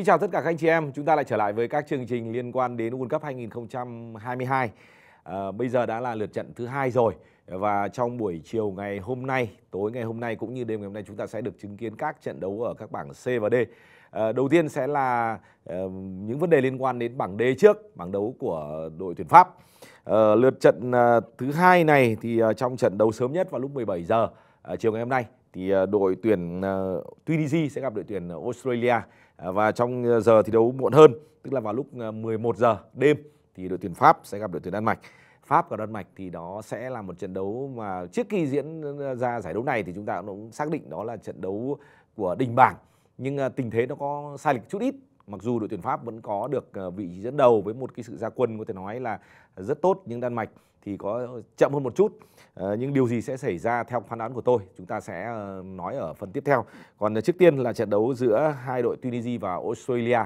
Xin chào tất cả các anh chị em, chúng ta lại trở lại với các chương trình liên quan đến World Cup 2022. À, ờ, bây giờ đã là lượt trận thứ hai rồi và trong buổi chiều ngày hôm nay, tối ngày hôm nay cũng như đêm ngày hôm nay chúng ta sẽ được chứng kiến các trận đấu ở các bảng C và D. À, đầu tiên sẽ là à, những vấn đề liên quan đến bảng D trước, bảng đấu của đội tuyển Pháp. À, lượt trận à, thứ hai này thì à, trong trận đấu sớm nhất vào lúc 17 giờ à, chiều ngày hôm nay thì à, đội tuyển à, Tunisia sẽ gặp đội tuyển Australia à, và trong giờ thi đấu muộn hơn tức là vào lúc 11 giờ đêm thì đội tuyển Pháp sẽ gặp đội tuyển Đan Mạch. Pháp và Đan Mạch thì đó sẽ là một trận đấu mà trước khi diễn ra giải đấu này thì chúng ta cũng xác định đó là trận đấu của đỉnh bảng nhưng tình thế nó có sai lệch chút ít mặc dù đội tuyển Pháp vẫn có được vị trí dẫn đầu với một cái sự gia quân có thể nói là rất tốt nhưng Đan Mạch thì có chậm hơn một chút ờ, nhưng điều gì sẽ xảy ra theo phán đoán của tôi chúng ta sẽ ờ, nói ở phần tiếp theo còn ờ, trước tiên là trận đấu giữa hai đội Tunisia và Australia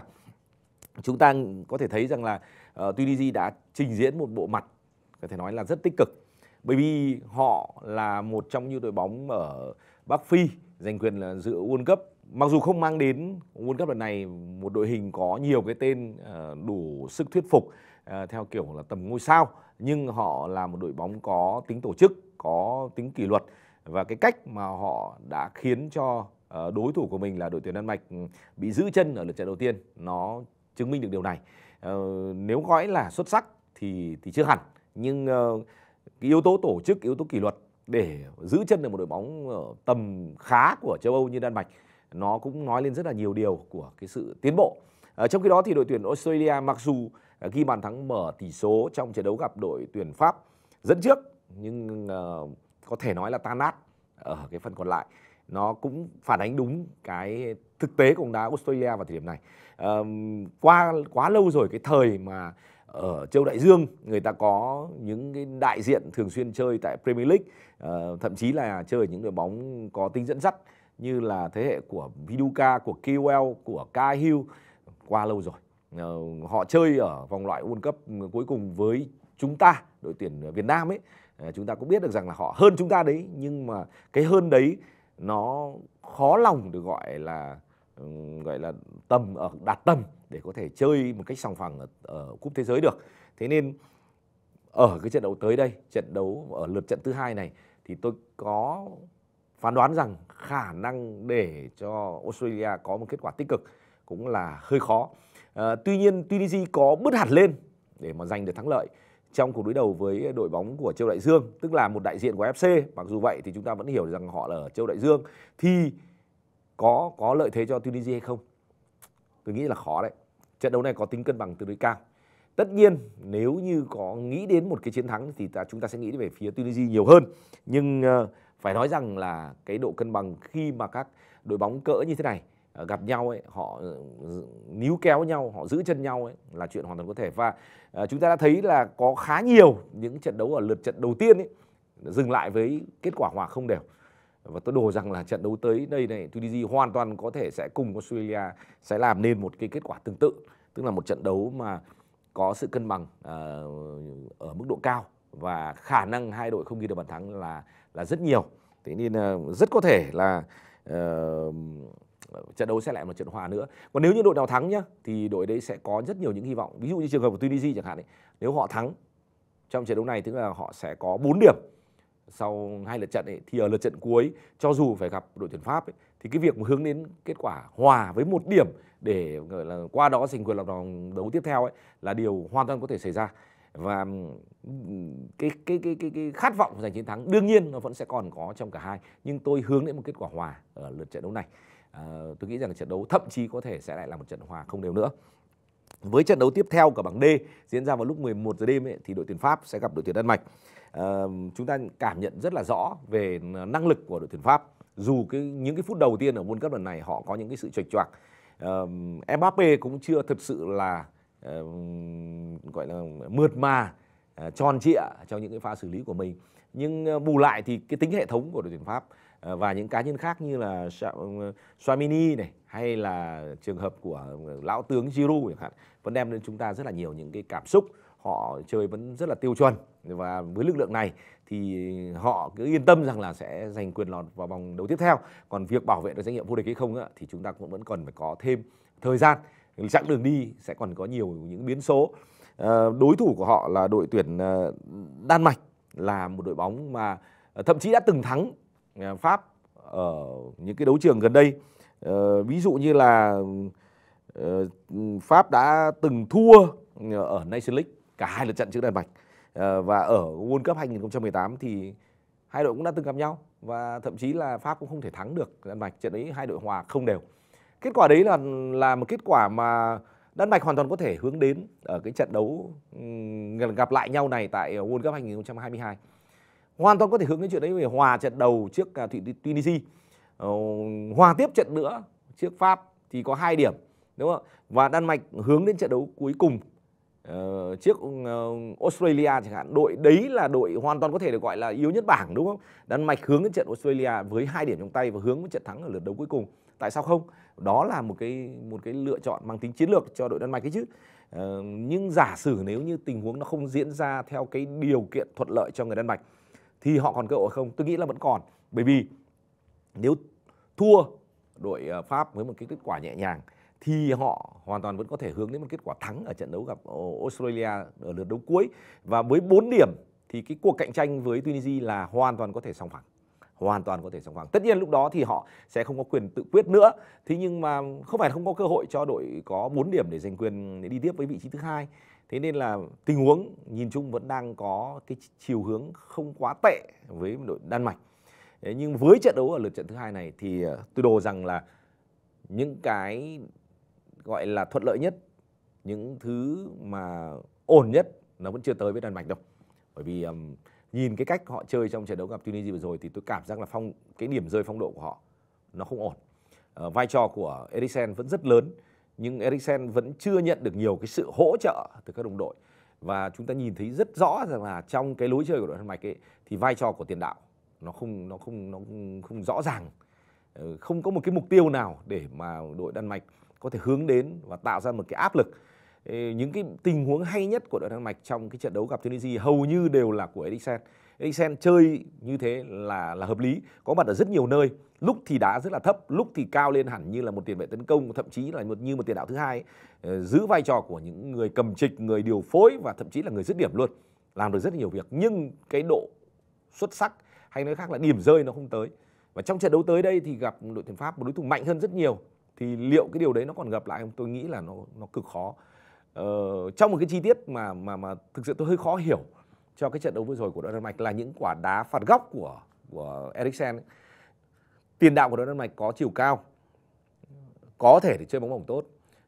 chúng ta có thể thấy rằng là Tunisia đã trình diễn một bộ mặt có thể nói là rất tích cực bởi vì họ là một trong những đội bóng ở Bắc Phi giành quyền là dự World Cup mặc dù không mang đến World Cup lần này một đội hình có nhiều cái tên đủ sức thuyết phục Ờ, theo kiểu là tầm ngôi sao nhưng họ là một đội bóng có tính tổ chức có tính kỷ luật và cái cách mà họ đã khiến cho ờ, đối thủ của mình là đội tuyển Đan Mạch ừ, bị giữ chân ở lượt trận đầu tiên nó chứng minh được điều này ờ, nếu gọi là xuất sắc thì thì chưa hẳn nhưng cái yếu tố tổ chức yếu tố kỷ luật để giữ chân được một đội bóng tầm khá của châu Âu như Đan Mạch nó cũng nói lên rất là nhiều điều của cái sự tiến bộ Ờ, trong khi đó thì đội tuyển Australia mặc dù ờ, ghi bàn thắng mở tỷ số trong trận đấu gặp đội tuyển Pháp dẫn trước nhưng ờ, có thể nói là tan nát ở cái phần còn lại nó cũng phản ánh đúng cái thực tế của bóng đá Australia vào thời điểm này qua quá lâu rồi cái thời mà ở châu đại dương người ta có những cái đại diện thường xuyên chơi tại Premier League thậm chí là chơi ở những đội bóng có tính dẫn dắt như là thế hệ của Viduka của KOL của Cahill quá lâu rồi ờ, họ chơi ở vòng loại World Cup cuối cùng với chúng ta đội tuyển Việt Nam ấy ờ, chúng ta cũng biết được rằng là họ hơn chúng ta đấy nhưng mà cái hơn đấy nó khó lòng được gọi là gọi là tầm ở ờ, đạt tầm để có thể chơi một cách sòng phẳng ở, ở cúp thế giới được thế nên ở cái trận đấu tới đây trận đấu ở lượt trận thứ hai này thì tôi có phán đoán rằng khả năng để cho Australia có một kết quả tích cực cũng là hơi khó. À, tuy nhiên Tunisia có bứt hạt lên để mà giành được thắng lợi trong cuộc đối đầu với đội bóng của Châu Đại Dương, tức là một đại diện của FC. Mặc dù vậy thì chúng ta vẫn hiểu rằng họ là ở Châu Đại Dương thì có có lợi thế cho Tunisia hay không? Tôi nghĩ là khó đấy. Trận đấu này có tính cân bằng tương đối cao. Tất nhiên nếu như có nghĩ đến một cái chiến thắng thì ta, chúng ta sẽ nghĩ về phía Tunisia nhiều hơn. Nhưng uh, phải nói rằng là cái độ cân bằng khi mà các đội bóng cỡ như thế này Ờ, gặp nhau ấy họ ờ, níu kéo nhau họ giữ chân nhau ấy là chuyện hoàn toàn có thể và ờ, chúng ta đã thấy là có khá nhiều những trận đấu ở lượt trận đầu tiên ấy dừng lại với kết quả hòa không đều và tôi đồ rằng là trận đấu tới đây này Tunisia hoàn toàn có thể sẽ cùng Australia sẽ làm nên một cái kết quả tương tự tức là một trận đấu mà có sự cân bằng ở mức độ cao và khả năng hai đội không ghi được bàn thắng là là rất nhiều thế nên rất có thể là uh, trận đấu sẽ lại một trận hòa nữa còn nếu như đội nào thắng nhá thì đội đấy sẽ có rất nhiều những hy vọng ví dụ như trường hợp của Tunisia chẳng hạn ấy, nếu họ thắng trong trận đấu này tức là họ sẽ có 4 điểm sau hai lượt trận ấy, thì ở lượt trận cuối cho dù phải gặp đội tuyển Pháp ấy, thì cái việc mà hướng đến kết quả hòa với một điểm để gọi là qua đó giành quyền lọt vòng đấu tiếp theo ấy là điều hoàn toàn có thể xảy ra và cái cái cái cái, cái khát vọng giành chiến thắng đương nhiên nó vẫn sẽ còn có trong cả hai nhưng tôi hướng đến một kết quả hòa ở lượt trận đấu này Ờ, tôi nghĩ rằng trận đấu thậm chí có thể sẽ lại là một trận hòa không đều nữa với trận đấu tiếp theo của bảng D diễn ra vào lúc 11 giờ đêm ấy, thì đội tuyển Pháp sẽ gặp đội tuyển Đan Mạch. À, chúng ta cảm nhận rất là rõ về ờ, năng lực của đội tuyển Pháp. Dù cái những cái phút đầu tiên ở World Cup lần này họ có những cái sự chệch choạc. À, Mbappe cũng chưa thật sự là à, gọi là mượt mà à, tròn trịa trong những cái pha xử lý của mình. Nhưng bù lại thì cái tính hệ thống của đội tuyển Pháp Ờ, và những cá nhân khác như là ừ, Swamini này hay là trường hợp của ừ, lão tướng Giroud chẳng hạn vẫn đem đến chúng ta rất là nhiều những cái cảm xúc họ chơi vẫn rất là tiêu chuẩn và với lực lượng này thì họ cứ yên tâm rằng là sẽ giành quyền lọt vào vòng đấu tiếp theo còn việc bảo vệ được danh hiệu vô địch hay không thì chúng ta cũng vẫn còn phải có thêm thời gian chặng đường đi sẽ còn có nhiều những biến số ờ, đối thủ của họ là đội tuyển ờ, Đan Mạch là một đội bóng mà thậm chí đã từng thắng À, Pháp ở những cái đấu trường gần đây ờ, ví dụ như là ờ, Pháp đã từng thua ở Nations League cả hai lượt trận trước Đan Mạch ờ, và ở World Cup 2018 thì hai đội cũng đã từng gặp nhau và thậm chí là Pháp cũng không thể thắng được Đan Mạch trận đấy hai đội hòa không đều kết quả đấy là là một kết quả mà Đan Mạch hoàn toàn có thể hướng đến ở cái trận đấu gặp lại nhau này tại World Cup 2022 hoàn toàn có thể hướng đến chuyện đấy về hòa trận đầu trước à, thụy Tunisia ờ, hòa tiếp trận nữa trước Pháp thì có hai điểm đúng không và Đan Mạch hướng đến trận đấu cuối cùng ờ, trước uh, Australia chẳng hạn đội đấy là đội hoàn toàn có thể được gọi là yếu nhất bảng đúng không Đan Mạch hướng đến trận Australia với hai điểm trong tay và hướng đến trận thắng ở lượt đấu cuối cùng tại sao không đó là một cái một cái lựa chọn mang tính chiến lược cho đội Đan Mạch ấy chứ nhưng giả sử nếu như tình huống nó không diễn ra theo cái điều kiện thuận lợi cho người Đan Mạch thì họ còn cơ hội không tôi nghĩ là vẫn còn bởi vì nếu thua đội ờ, pháp với một cái kết quả nhẹ nhàng thì họ hoàn toàn vẫn có thể hướng đến một kết quả thắng ở trận đấu gặp Australia ở lượt đấu cuối và với 4 điểm thì cái cuộc cạnh tranh với Tunisia là hoàn toàn có thể song phẳng hoàn toàn có thể sòng phẳng tất nhiên lúc đó thì họ sẽ không có quyền tự quyết nữa thế nhưng mà không phải không có cơ hội cho đội có 4 điểm để giành quyền để đi tiếp với vị trí thứ hai thế nên là tình huống nhìn chung vẫn đang có cái chiều hướng không quá tệ với đội Đan Mạch nhưng với trận đấu ở lượt trận thứ hai này thì ờ, tôi đồ rằng là những cái gọi là thuận lợi nhất những thứ mà ổn nhất nó vẫn chưa tới với Đan Mạch đâu bởi vì um, nhìn cái cách họ chơi trong trận đấu gặp Tunisia vừa rồi thì tôi cảm giác là phong cái điểm rơi phong độ của họ nó không ổn uh, vai trò của Eriksen vẫn rất lớn nhưng Eriksen vẫn chưa nhận được nhiều cái sự hỗ trợ từ các đồng đội và chúng ta nhìn thấy rất rõ rằng là trong cái lối chơi của đội Đan Mạch ấy thì vai trò của tiền đạo nó không nó không nó không, không rõ ràng ờ, không có một cái mục tiêu nào để mà đội Đan Mạch có thể hướng đến và tạo ra một cái áp lực ờ, những cái tình huống hay nhất của đội Đan Mạch trong cái trận đấu gặp Tunisia hầu như đều là của Eriksen Eriksen chơi như thế là là hợp lý có mặt ở rất nhiều nơi lúc thì đá rất là thấp lúc thì cao lên hẳn như là một tiền vệ tấn công thậm chí là một như một tiền đạo thứ hai ấy. Ờ, giữ vai trò của những người cầm trịch người điều phối và thậm chí là người dứt điểm luôn làm được rất nhiều việc nhưng cái độ xuất sắc hay nói khác là điểm rơi nó không tới và trong trận đấu tới đây thì gặp đội tuyển pháp một đối thủ mạnh hơn rất nhiều thì liệu cái điều đấy nó còn gặp lại không tôi nghĩ là nó nó cực khó ờ, trong một cái chi tiết mà mà mà thực sự tôi hơi khó hiểu cho cái trận đấu vừa rồi của đội Đan Mạch là những quả đá phạt góc của của Eriksen. Tiền đạo của đội Đan Mạch có chiều cao, có thể để chơi bóng bổng tốt.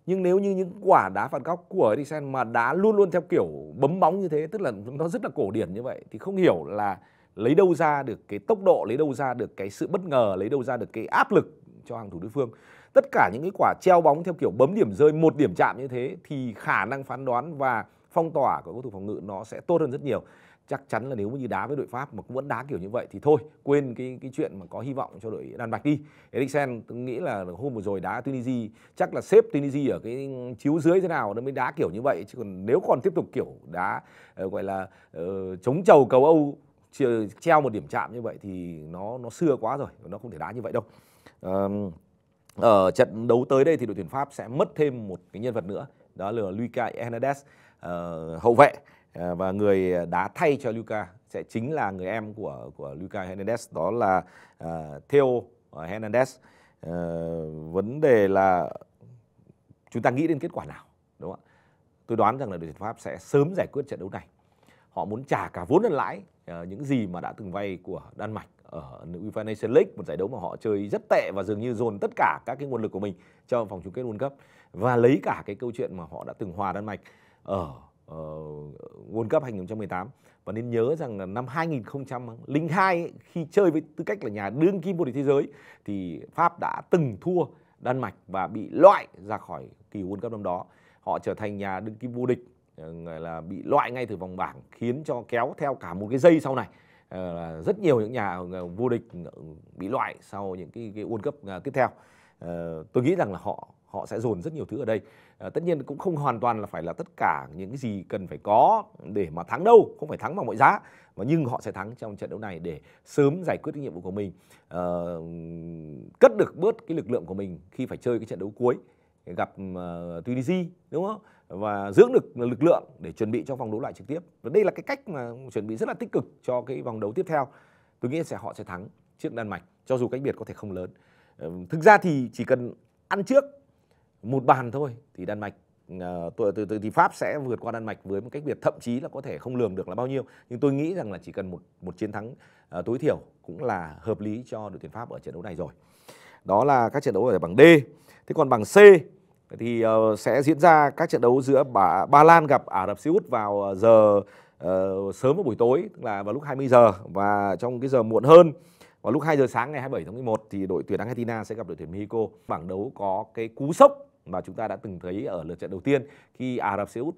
Nhưng nếu như những quả đá phạt góc của Eriksen mà đá luôn luôn theo kiểu bấm bóng như thế, tức là nó rất là cổ điển như vậy thì không hiểu là lấy đâu ra được cái tốc độ, lấy đâu ra được cái sự bất ngờ, lấy đâu ra được cái áp lực cho hàng thủ đối phương. Tất cả những cái quả treo bóng theo kiểu bấm điểm rơi một điểm chạm như thế thì khả năng phán đoán và phong tỏa của cầu thủ phòng ngự nó sẽ tốt hơn rất nhiều chắc chắn là nếu như đá với đội Pháp mà cũng vẫn đá kiểu như vậy thì thôi quên cái cái chuyện mà có hy vọng cho đội Đan Mạch đi. Eriksen tôi nghĩ là hôm vừa rồi đá Tunisia chắc là xếp Tunisia ở cái chiếu dưới thế nào nó mới đá kiểu như vậy chứ còn nếu còn tiếp tục kiểu đá ờ, gọi là uh, chống chầu cầu Âu treo một điểm chạm như vậy thì nó nó xưa quá rồi nó không thể đá như vậy đâu. Uh, ở trận đấu tới đây thì đội tuyển Pháp sẽ mất thêm một cái nhân vật nữa đó là Luka Hernandez Ờ, hậu vệ ờ, và người đá thay cho Luca sẽ chính là người em của của Luca Hernandez đó là uh, Theo Hernandez. Uh, vấn đề là chúng ta nghĩ đến kết quả nào đúng không ạ? Tôi đoán rằng là đội tuyển Pháp sẽ sớm giải quyết trận đấu này. Họ muốn trả cả vốn lẫn lãi uh, những gì mà đã từng vay của Đan Mạch ở UEFA Nations League một giải đấu mà họ chơi rất tệ và dường như dồn tất cả các cái nguồn lực của mình cho vòng chung kết World Cup và lấy cả cái câu chuyện mà họ đã từng hòa Đan Mạch ở uh, World Cup 2018 và nên nhớ rằng là năm 2002 ấy, khi chơi với tư cách là nhà đương kim vô địch thế giới thì Pháp đã từng thua Đan Mạch và bị loại ra khỏi kỳ World Cup năm đó. Họ trở thành nhà đương kim vô địch ờ, là bị loại ngay từ vòng bảng khiến cho kéo theo cả một cái dây sau này ờ, là rất nhiều những nhà vô địch bị loại sau những cái, cái World Cup à, tiếp theo. Tôi nghĩ rằng là họ họ sẽ dồn rất nhiều thứ ở đây. Ờ, tất nhiên cũng không hoàn toàn là phải là tất cả những cái gì cần phải có để mà thắng đâu không phải thắng bằng mọi giá mà nhưng họ sẽ thắng trong trận đấu này để sớm giải quyết cái nhiệm vụ của mình à, cất được bớt cái lực lượng của mình khi phải chơi cái trận đấu cuối gặp uh, Tunisia đúng không và dưỡng được lực lượng để chuẩn bị cho vòng đấu loại trực tiếp và đây là cái cách mà chuẩn bị rất là tích cực cho cái vòng đấu tiếp theo tôi nghĩ sẽ họ sẽ thắng trước Đan Mạch cho dù cách biệt có thể không lớn thực ra thì chỉ cần ăn trước một bàn thôi thì Đan Mạch từ, từ, từ thì Pháp sẽ vượt qua Đan Mạch với một cách biệt thậm chí là có thể không lường được là bao nhiêu nhưng tôi nghĩ rằng là chỉ cần một một chiến thắng uh, tối thiểu cũng là hợp lý cho đội tuyển Pháp ở trận đấu này rồi đó là các trận đấu ở bảng D thế còn bảng C thì uh, sẽ diễn ra các trận đấu giữa ba, ba Lan gặp Ả Rập Xê Út vào ờ, giờ uh, sớm vào buổi tối tức là vào lúc 20 giờ và trong cái giờ muộn hơn vào lúc 2 giờ sáng ngày 27 tháng 11 thì đội tuyển Argentina sẽ gặp đội tuyển Mexico bảng đấu có cái cú sốc mà chúng ta đã từng thấy ở lượt trận đầu tiên khi Ả Rập Xê Út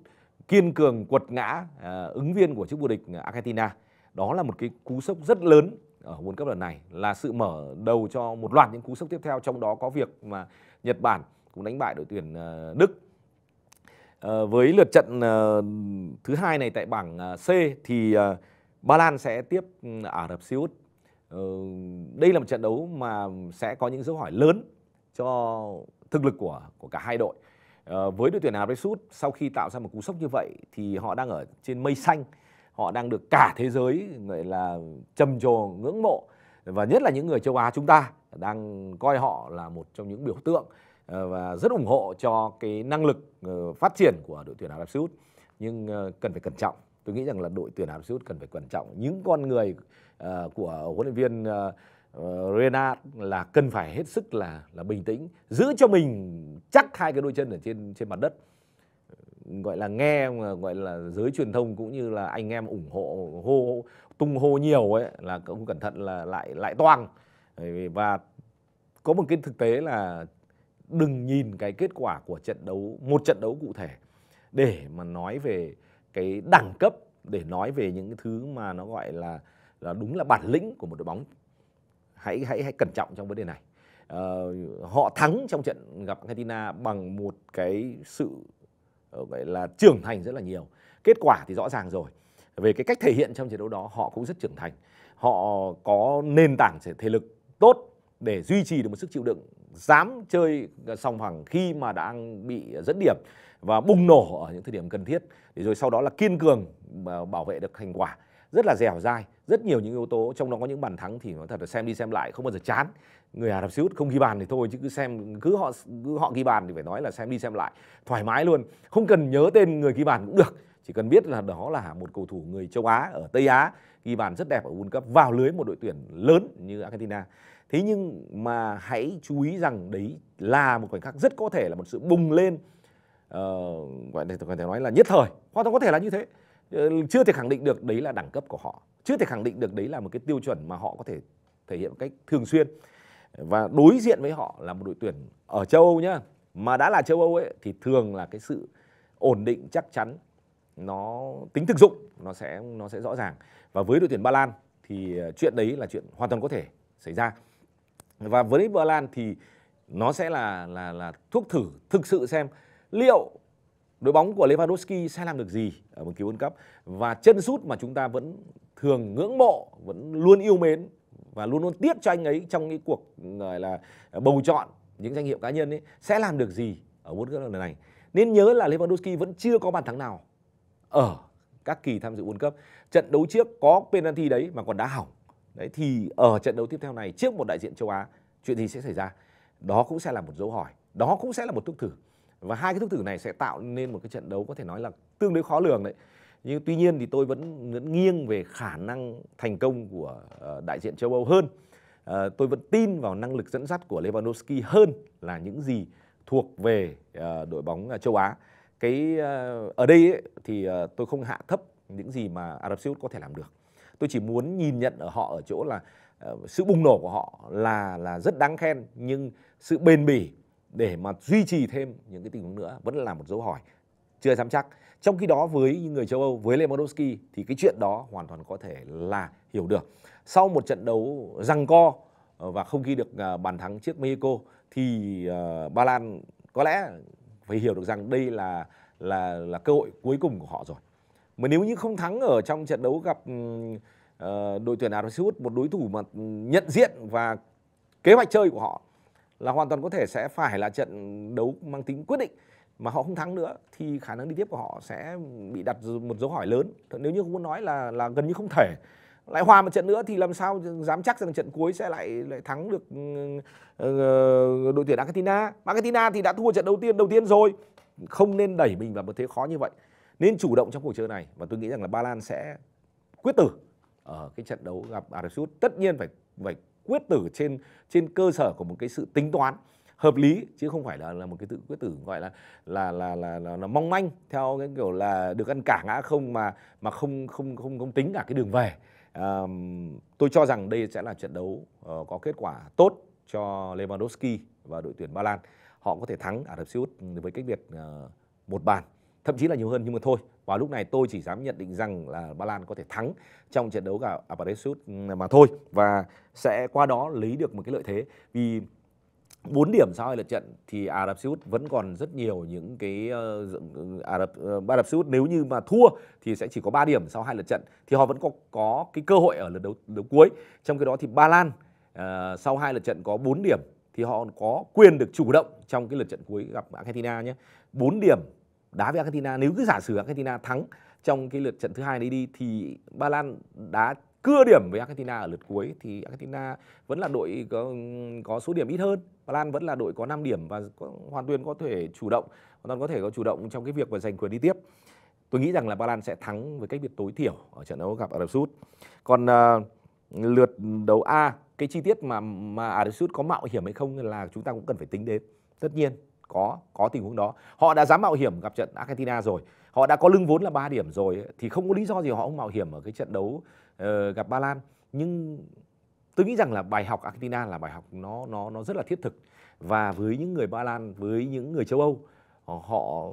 kiên cường quật ngã à, ứng viên của chức vô địch Argentina. Đó là một cái cú sốc rất lớn ở World Cup lần này là sự mở đầu cho một loạt những cú sốc tiếp theo trong đó có việc mà Nhật Bản cũng đánh bại đội tuyển à, Đức. Ờ, với lượt trận ờ, thứ hai này tại bảng à, C thì Ba Lan sẽ tiếp ừ, Ả Rập Xê Út. Ờ, đây là một trận đấu mà sẽ có những dấu hỏi lớn cho thực lực của của cả hai đội ờ, với đội tuyển Ả Rập Xút sau khi tạo ra một cú sốc như vậy thì họ đang ở trên mây xanh họ đang được cả thế giới gọi là trầm trồ ngưỡng mộ và nhất là những người châu Á chúng ta đang coi họ là một trong những biểu tượng ờ, và rất ủng hộ cho cái năng lực ờ, phát triển của đội tuyển Ả Rập Xê nhưng cần phải cẩn trọng tôi nghĩ rằng là đội tuyển Ả Rập Xê cần phải cẩn trọng những con người của huấn luyện viên uh, ờ, Renard là cần phải hết sức là là bình tĩnh giữ cho mình chắc hai cái đôi chân ở trên trên mặt đất gọi là nghe gọi là giới truyền thông cũng như là anh em ủng hộ hô tung hô nhiều ấy là cũng cẩn thận là lại lại toang và có một cái thực tế là đừng nhìn cái kết quả của trận đấu một trận đấu cụ thể để mà nói về cái đẳng cấp để nói về những cái thứ mà nó gọi là là đúng là bản lĩnh của một đội bóng hãy hãy hãy cẩn trọng trong vấn đề này uh, họ thắng trong trận gặp Argentina bằng một cái sự ờ, gọi là trưởng thành rất là nhiều kết quả thì rõ ràng rồi về cái cách thể hiện trong trận đấu đó họ cũng rất trưởng thành họ có nền tảng thể lực tốt để duy trì được một sức chịu đựng dám chơi song phẳng khi mà đang bị dẫn điểm và bùng nổ ở những thời điểm cần thiết để rồi sau đó là kiên cường ờ, bảo vệ được thành quả rất là dẻo dai rất nhiều những yếu tố trong đó có những bàn thắng thì nó thật là xem đi xem lại không bao giờ chán người Ả Rập Xê Út không ghi bàn thì thôi chứ cứ xem cứ họ cứ họ ghi bàn thì phải nói là xem đi xem lại thoải mái luôn không cần nhớ tên người ghi bàn cũng được chỉ cần biết là đó là một cầu thủ người châu Á ở Tây Á ghi bàn rất đẹp ở World Cup vào lưới một đội tuyển lớn như Argentina thế nhưng mà hãy chú ý rằng đấy là một khoảnh khắc rất có thể là một sự bùng lên uh, gọi là có thể nói là nhất thời hoàn toàn có thể là như thế ờ, chưa thể khẳng định được đấy là đẳng cấp của họ chưa thể khẳng định được đấy là một cái tiêu chuẩn mà họ có thể thể hiện một cách thường xuyên và đối diện với họ là một đội tuyển ở châu Âu nhá mà đã là châu Âu ấy thì thường là cái sự ổn định chắc chắn nó tính thực dụng nó sẽ nó sẽ rõ ràng và với đội tuyển Ba Lan thì ờ, chuyện đấy là chuyện hoàn toàn có thể xảy ra và với Ba Lan thì nó sẽ là là là thuốc thử thực sự xem liệu đội bóng của Lewandowski sẽ làm được gì ở một kỳ World Cup và chân sút mà chúng ta vẫn thường ngưỡng mộ vẫn luôn yêu mến và luôn luôn tiếc cho anh ấy trong những cuộc gọi là bầu chọn những danh hiệu cá nhân ấy sẽ làm được gì ở World Cup lần này nên nhớ là Lewandowski vẫn chưa có bàn thắng nào ở các kỳ tham dự World Cup trận đấu trước có penalty đấy mà còn đá hỏng đấy thì ở trận đấu tiếp theo này trước một đại diện châu Á chuyện gì sẽ xảy ra đó cũng sẽ là một dấu hỏi đó cũng sẽ là một thước thử và hai cái thước thử này sẽ tạo nên một cái trận đấu có thể nói là tương đối khó lường đấy nhưng tuy nhiên thì tôi vẫn, vẫn nghiêng về khả năng thành công của ờ, đại diện châu Âu hơn à, tôi vẫn tin vào năng lực dẫn dắt của Lewandowski hơn là những gì thuộc về à, đội bóng châu Á cái à, ở đây ấy, thì à, tôi không hạ thấp những gì mà Ả Rập Xê Út có thể làm được tôi chỉ muốn nhìn nhận ở họ ở chỗ là à, sự bùng nổ của họ là là rất đáng khen nhưng sự bền bỉ để mà duy trì thêm những cái tình huống nữa vẫn là một dấu hỏi chưa dám chắc trong khi đó với những người châu Âu với Lewandowski thì cái chuyện đó hoàn toàn có thể là hiểu được sau một trận đấu răng co ờ, và không ghi được ờ, bàn thắng trước Mexico thì ờ, Ba Lan có lẽ phải hiểu được rằng đây là là là cơ hội cuối cùng của họ rồi mà nếu như không thắng ở trong trận đấu gặp uh, đội tuyển Ả Rập Xê Út một đối thủ mà ừ, nhận diện và kế hoạch chơi của họ là hoàn toàn có thể sẽ phải là trận đấu mang tính quyết định mà họ không thắng nữa thì khả năng đi tiếp của họ sẽ bị đặt một dấu hỏi lớn nếu như không muốn nói là là gần như không thể lại hòa một trận nữa thì làm sao dám chắc rằng trận cuối sẽ lại lại thắng được uh, đội tuyển Argentina Argentina thì đã thua trận đầu tiên đầu tiên rồi không nên đẩy mình vào một thế khó như vậy nên chủ động trong cuộc chơi này và tôi nghĩ rằng là Ba Lan sẽ quyết tử ở cái trận đấu gặp Ả Rập Xê Út tất nhiên phải phải quyết tử trên trên cơ sở của một cái sự tính toán hợp lý chứ không phải là là một cái tự quyết tử gọi là là là là, là, là mong manh theo cái kiểu là được ăn cả ngã không mà mà không không không không tính cả cái đường về à, tôi cho rằng đây sẽ là trận đấu uh, có kết quả tốt cho Lewandowski và đội tuyển Ba Lan họ có thể thắng Ả Rập Xê Út với cách biệt uh, một bàn thậm chí là nhiều hơn nhưng mà thôi và lúc này tôi chỉ dám nhận định rằng là Ba Lan có thể thắng trong trận đấu cả Ả Rập Xê Út mà thôi và sẽ qua đó lấy được một cái lợi thế vì 4 điểm sau hai lượt trận thì Ả Rập Xê Út vẫn còn rất nhiều những cái ờ, ừ, Ả Rập uh, Ả Rập Xê Út nếu như mà thua thì sẽ chỉ có 3 điểm sau hai lượt trận thì họ vẫn có có cái cơ hội ở lượt đấu đấu cuối. Trong cái đó thì Ba Lan uh, sau hai lượt trận có 4 điểm thì họ có quyền được chủ động trong cái lượt trận cuối gặp Argentina nhé. 4 điểm đá với Argentina nếu cứ giả sử Argentina thắng trong cái lượt trận thứ hai đấy đi thì Ba Lan đã cưa điểm với Argentina ở lượt cuối thì Argentina vẫn là đội có, có số điểm ít hơn Ba Lan vẫn là đội có 5 điểm và có, hoàn toàn có thể chủ động, hoàn toàn có thể có chủ động trong cái việc và giành quyền đi tiếp. Tôi nghĩ rằng là Ba Lan sẽ thắng với cách biệt tối thiểu ở trận đấu gặp Ả Rập Xút. Còn uh, lượt đấu A, cái chi tiết mà mà Ả Rập Xút có mạo hiểm hay không là chúng ta cũng cần phải tính đến. Tất nhiên có có tình huống đó. Họ đã dám mạo hiểm gặp trận Argentina rồi. Họ đã có lưng vốn là 3 điểm rồi thì không có lý do gì họ không mạo hiểm ở cái trận đấu uh, gặp Ba Lan. Nhưng tôi nghĩ rằng là bài học Argentina là bài học nó nó nó rất là thiết thực và với những người Ba Lan với những người châu Âu ờ, họ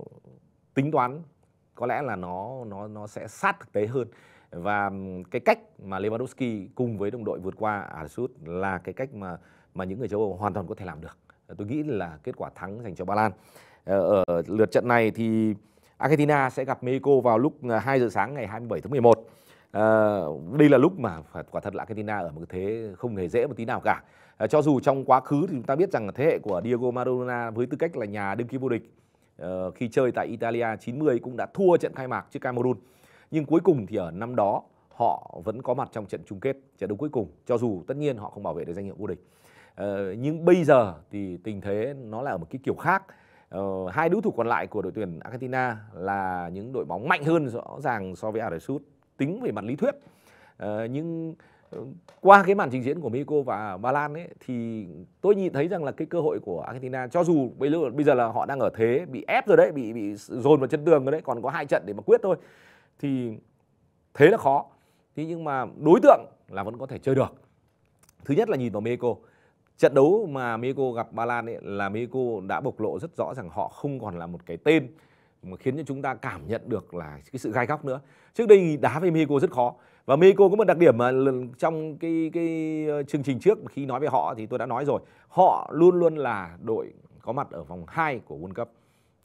tính toán có lẽ là nó nó nó sẽ sát thực tế hơn và cái cách mà Lewandowski cùng với đồng đội vượt qua Ả là cái cách mà mà những người châu Âu hoàn toàn có thể làm được tôi nghĩ là kết quả thắng dành cho Ba Lan ở ờ, ờ, lượt trận này thì Argentina sẽ gặp Mexico vào lúc 2 à, giờ sáng ngày 27 tháng 11 À, đây là lúc mà phải quả thật là Argentina ở một cái thế không hề dễ một tí nào cả. À, cho dù trong quá khứ thì chúng ta biết rằng là thế hệ của Diego Maradona với tư cách là nhà đương kim vô địch à, khi chơi tại Italia 90 cũng đã thua trận khai mạc trước Cameroon. Nhưng cuối cùng thì ở năm đó họ vẫn có mặt trong trận chung kết, trận đấu cuối cùng. Cho dù tất nhiên họ không bảo vệ được danh hiệu vô địch. À, nhưng bây giờ thì tình thế nó là ở một cái kiểu khác. Uh, hai đối thủ còn lại của đội tuyển Argentina là những đội bóng mạnh hơn rõ ràng so với Ả Rập Xê Út tính về mặt lý thuyết à, nhưng ờ, qua cái màn trình diễn của Mexico và Ba Lan ấy thì tôi nhìn thấy rằng là cái cơ hội của Argentina cho dù bây giờ bây giờ là họ đang ở thế bị ép rồi đấy bị bị dồn vào chân tường rồi đấy còn có hai trận để mà quyết thôi thì thế là khó thế nhưng mà đối tượng là vẫn có thể chơi được thứ nhất là nhìn vào Mexico trận đấu mà Mexico gặp Ba Lan ấy là Mexico đã bộc lộ rất rõ rằng họ không còn là một cái tên mà khiến cho chúng ta cảm nhận được là cái sự gai góc nữa trước đây đá với Mexico rất khó và Mexico có một đặc điểm mà trong cái cái ờ, chương trình trước khi nói về họ thì tôi đã nói rồi họ luôn luôn là đội có mặt ở vòng 2 của World Cup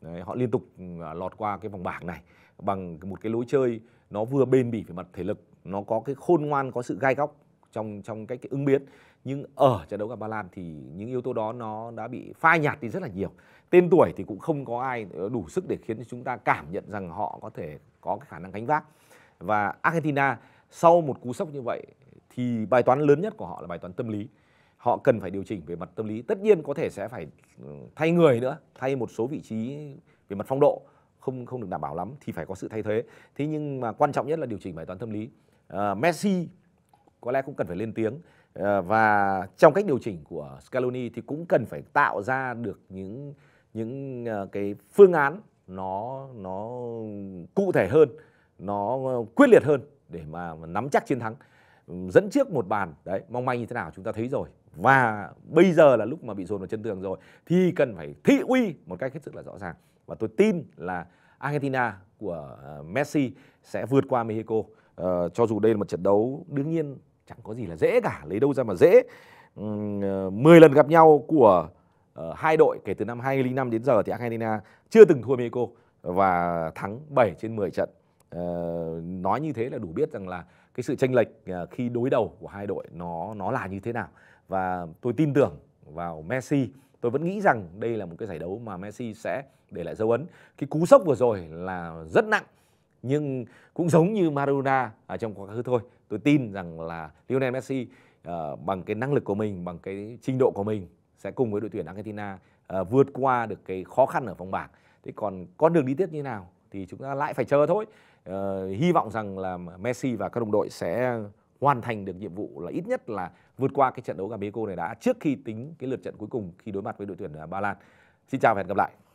Đấy, họ liên tục ờ, lọt qua cái vòng bảng này bằng một cái lối chơi nó vừa bền bỉ về mặt thể lực nó có cái khôn ngoan có sự gai góc trong trong cách cái ứng biến nhưng ở trận đấu gặp Ba Lan thì những yếu tố đó nó đã bị phai nhạt đi rất là nhiều tên tuổi thì cũng không có ai ờ, đủ sức để khiến chúng ta cảm nhận rằng họ có thể có cái khả năng gánh vác và Argentina sau một cú sốc như vậy thì bài toán lớn nhất của họ là bài toán tâm lý họ cần phải điều chỉnh về mặt tâm lý tất nhiên có thể sẽ phải ừ, thay người nữa thay một số vị trí về mặt phong độ không không được đảm bảo lắm thì phải có sự thay thế thế nhưng mà quan trọng nhất là điều chỉnh bài toán tâm lý à, Messi có lẽ cũng cần phải lên tiếng Ờ, và trong cách điều chỉnh của Scaloni thì cũng cần phải tạo ra được những những ờ, cái phương án nó nó cụ thể hơn, nó ờ, quyết liệt hơn để mà nắm chắc chiến thắng dẫn trước một bàn đấy mong manh như thế nào chúng ta thấy rồi và bây giờ là lúc mà bị dồn vào chân tường rồi thì cần phải thị uy một cách hết sức là rõ ràng và tôi tin là Argentina của Messi sẽ vượt qua Mexico uh, cho dù đây là một trận đấu đương nhiên chẳng có gì là dễ cả lấy đâu ra mà dễ uhm, 10 ờ, lần gặp nhau của uh, hai đội kể từ năm 2005 đến giờ thì Argentina chưa từng thua Mexico và thắng 7 trên 10 trận uh, nói như thế là đủ biết rằng là cái sự tranh lệch uh, khi đối đầu của hai đội nó nó là như thế nào và tôi tin tưởng vào Messi tôi vẫn nghĩ rằng đây là một cái giải đấu mà Messi sẽ để lại dấu ấn cái cú sốc vừa rồi là rất nặng nhưng cũng giống như Maradona ở trong quá khứ thôi tôi tin rằng là Lionel Messi uh, bằng cái năng lực của mình bằng cái trình độ của mình sẽ cùng với đội tuyển Argentina uh, vượt qua được cái khó khăn ở vòng bảng thế còn con đường đi tiếp như nào thì chúng ta lại phải chờ thôi uh, hy vọng rằng là Messi và các đồng đội sẽ hoàn thành được nhiệm vụ là ít nhất là vượt qua cái trận đấu Gameco này đã trước khi tính cái lượt trận cuối cùng khi đối mặt với đội tuyển Ba Lan. Xin chào và hẹn gặp lại.